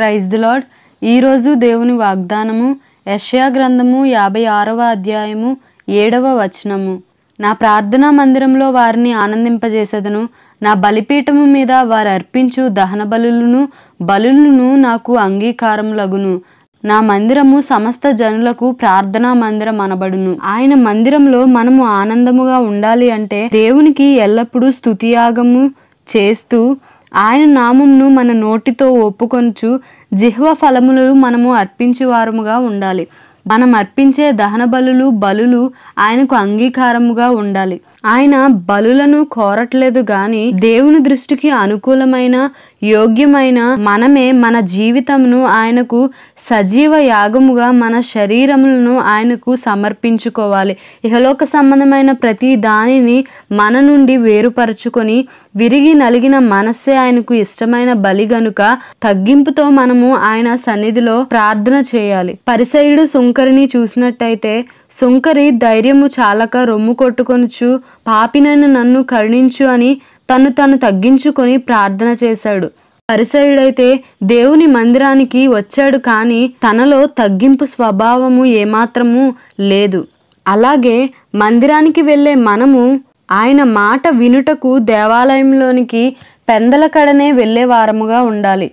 praise the lord ఈరోజు దేవుని వాగ్దానము యష్యా గ్రంథము యాభై ఆరవ అధ్యాయము ఏడవ వచనము నా ప్రార్థనా మందిరంలో వారిని ఆనందింపజేసేదను నా బలిపీఠము మీద వారు అర్పించు దహన బలులను బలులను నాకు అంగీకారం లగును నా మందిరము సమస్త జనులకు ప్రార్థనా మందిరం అనబడును ఆయన మందిరంలో మనము ఆనందముగా ఉండాలి అంటే దేవునికి ఎల్లప్పుడూ స్థుతియాగము చేస్తూ ఆయన నామంను మన నోటితో ఒప్పుకొనుచు జిహ్వ ఫలములను మనము అర్పించేవారముగా ఉండాలి మనం అర్పించే దహన బలులు బలులు ఆయనకు అంగీకారముగా ఉండాలి ఆయన బలులను కోరట్లేదు గాని దేవుని దృష్టికి అనుకూలమైన యోగ్యమైన మనమే మన జీవితమును ఆయనకు సజీవ యాగముగా మన శరీరములను ఆయనకు సమర్పించుకోవాలి ఇహలోక సంబంధమైన ప్రతి దానిని మన నుండి వేరుపరుచుకొని విరిగి నలిగిన మనస్సే ఆయనకు ఇష్టమైన బలి గనుక తగ్గింపుతో మనము ఆయన సన్నిధిలో ప్రార్థన చేయాలి పరిసయుడు సుంకరిని చూసినట్టయితే సుంకరి ధైర్యము చాలక రొమ్ము కొట్టుకొనుచు పాపినైన నన్ను కరుణించు అని తను తను తగ్గించుకొని ప్రార్థన చేశాడు పరిసయుడైతే దేవుని మందిరానికి వచ్చాడు కానీ తనలో తగ్గింపు స్వభావము ఏమాత్రము లేదు అలాగే మందిరానికి వెళ్ళే మనము ఆయన మాట వినుటకు దేవాలయంలోనికి పెందల కడనే వారముగా ఉండాలి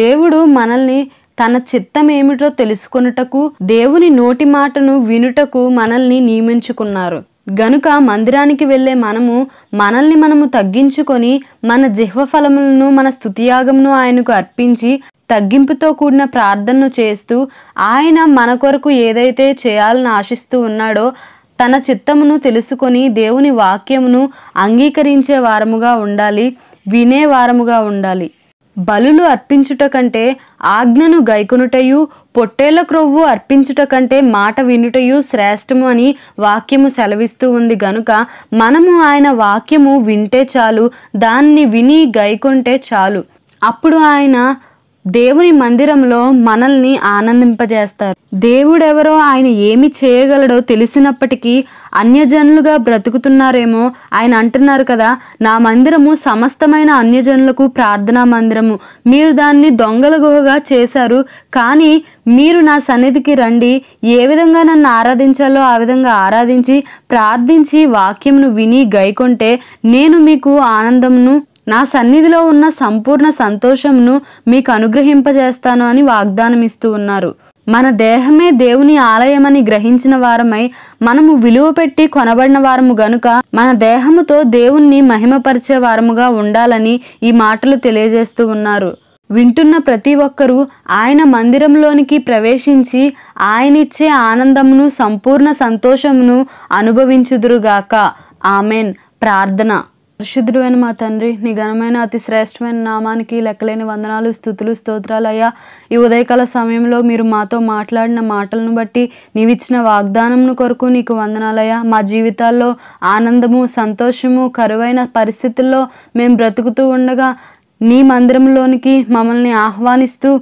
దేవుడు మనల్ని తన చిత్తం ఏమిటో తెలుసుకొనుటకు దేవుని నోటి మాటను వినుటకు మనల్ని నియమించుకున్నారు గనుక మందిరానికి వెళ్ళే మనము మనల్ని మనము తగ్గించుకొని మన జిహ్వ ఫలములను మన స్థుతియాగమును ఆయనకు అర్పించి తగ్గింపుతో కూడిన ప్రార్థనను చేస్తూ ఆయన మన కొరకు ఏదైతే చేయాలని ఆశిస్తూ ఉన్నాడో తన చిత్తమును తెలుసుకొని దేవుని వాక్యమును అంగీకరించే వారముగా ఉండాలి వినే వారముగా ఉండాలి బలులు అర్పించుట కంటే ఆజ్ఞను గైకొనుటయు పొట్టేల క్రొవ్వు అర్పించుట కంటే మాట వినుటయు శ్రేష్టము అని వాక్యము సెలవిస్తూ ఉంది గనుక మనము ఆయన వాక్యము వింటే చాలు దాన్ని విని గైకుంటే చాలు అప్పుడు ఆయన దేవుని మందిరంలో మనల్ని ఆనందింపజేస్తారు దేవుడెవరో ఆయన ఏమి చేయగలడో తెలిసినప్పటికీ అన్యజనులుగా బ్రతుకుతున్నారేమో ఆయన అంటున్నారు కదా నా మందిరము సమస్తమైన అన్యజనులకు ప్రార్థనా మందిరము మీరు దాన్ని దొంగల గుహగా చేశారు కానీ మీరు నా సన్నిధికి రండి ఏ విధంగా నన్ను ఆరాధించాలో ఆ విధంగా ఆరాధించి ప్రార్థించి వాక్యంను విని గైకొంటే నేను మీకు ఆనందంను నా సన్నిధిలో ఉన్న సంపూర్ణ సంతోషంను మీకు అనుగ్రహింపజేస్తాను అని వాగ్దానమిస్తూ ఉన్నారు మన దేహమే దేవుని ఆలయమని గ్రహించిన వారమై మనము విలువ పెట్టి కొనబడిన వారము గనుక మన దేహముతో దేవుణ్ణి మహిమపరిచే వారముగా ఉండాలని ఈ మాటలు తెలియజేస్తూ ఉన్నారు వింటున్న ప్రతి ఒక్కరూ ఆయన మందిరంలోనికి ప్రవేశించి ఆయనిచ్చే ఆనందమును సంపూర్ణ సంతోషమును అనుభవించుదురుగాక ఆమెన్ ప్రార్థన పరిశుద్ధుడు మా తండ్రి నీ ఘనమైన అతి శ్రేష్టమైన నామానికి లెక్కలేని వందనాలు స్థుతులు అయ్యా ఈ ఉదయకాల సమయంలో మీరు మాతో మాట్లాడిన మాటలను బట్టి నీవిచ్చిన వాగ్దానంను కొరకు నీకు వందనాలయ్యా మా జీవితాల్లో ఆనందము సంతోషము కరువైన పరిస్థితుల్లో మేము బ్రతుకుతూ ఉండగా నీ మందిరంలోనికి మమ్మల్ని ఆహ్వానిస్తూ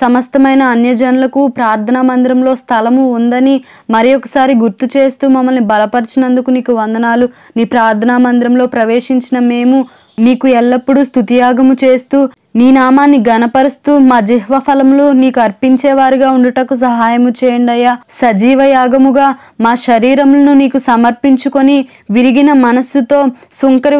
సమస్తమైన అన్యజనులకు ప్రార్థనా మందిరంలో స్థలము ఉందని మరి ఒకసారి గుర్తు చేస్తూ మమ్మల్ని బలపరిచినందుకు నీకు వందనాలు నీ ప్రార్థనా మందిరంలో ప్రవేశించిన మేము నీకు ఎల్లప్పుడూ స్థుతియాగము చేస్తూ నీ నామాన్ని గనపరుస్తూ మా జిహ్వ ఫలములు నీకు అర్పించేవారుగా ఉండుటకు సహాయము చేయండి అయ్యా సజీవ యాగముగా మా శరీరములను నీకు సమర్పించుకొని విరిగిన మనస్సుతో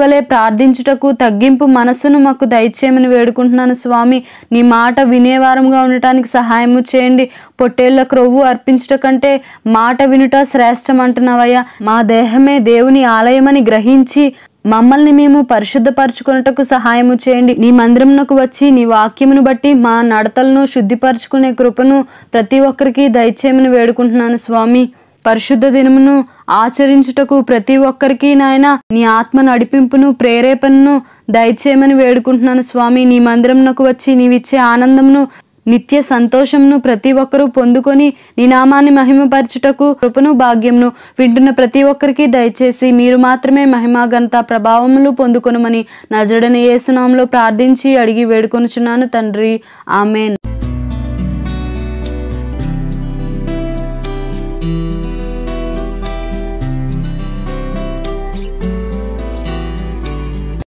వలె ప్రార్థించుటకు తగ్గింపు మనస్సును మాకు దయచేయమని వేడుకుంటున్నాను స్వామి నీ మాట వినేవారంగా ఉండటానికి సహాయము చేయండి పొట్టేళ్ల క్రొవ్వు అర్పించట కంటే మాట వినుట శ్రేష్టం అంటున్నావయ్యా మా దేహమే దేవుని ఆలయమని గ్రహించి మమ్మల్ని మేము పరిశుద్ధపరచుకున్నటకు సహాయము చేయండి నీ మందిరమునకు వచ్చి నీ వాక్యమును బట్టి మా నడతలను శుద్ధిపరచుకునే కృపను ప్రతి ఒక్కరికి దయచేయమని వేడుకుంటున్నాను స్వామి పరిశుద్ధ దినమును ఆచరించుటకు ప్రతి ఒక్కరికి నాయన నీ ఆత్మ నడిపింపును ప్రేరేపణను దయచేయమని వేడుకుంటున్నాను స్వామి నీ మందిరంనకు వచ్చి నీవిచ్చే ఆనందమును నిత్య సంతోషంను ప్రతి ఒక్కరూ పొందుకొని నినామాన్ని మహిమపరచుటకు కృపను భాగ్యంను వింటున్న ప్రతి ఒక్కరికి దయచేసి మీరు మాత్రమే మహిమాగంత ప్రభావములు పొందుకొనుమని నజడని ఏసునాంలో ప్రార్థించి అడిగి వేడుకొనుచున్నాను తండ్రి ఆమెన్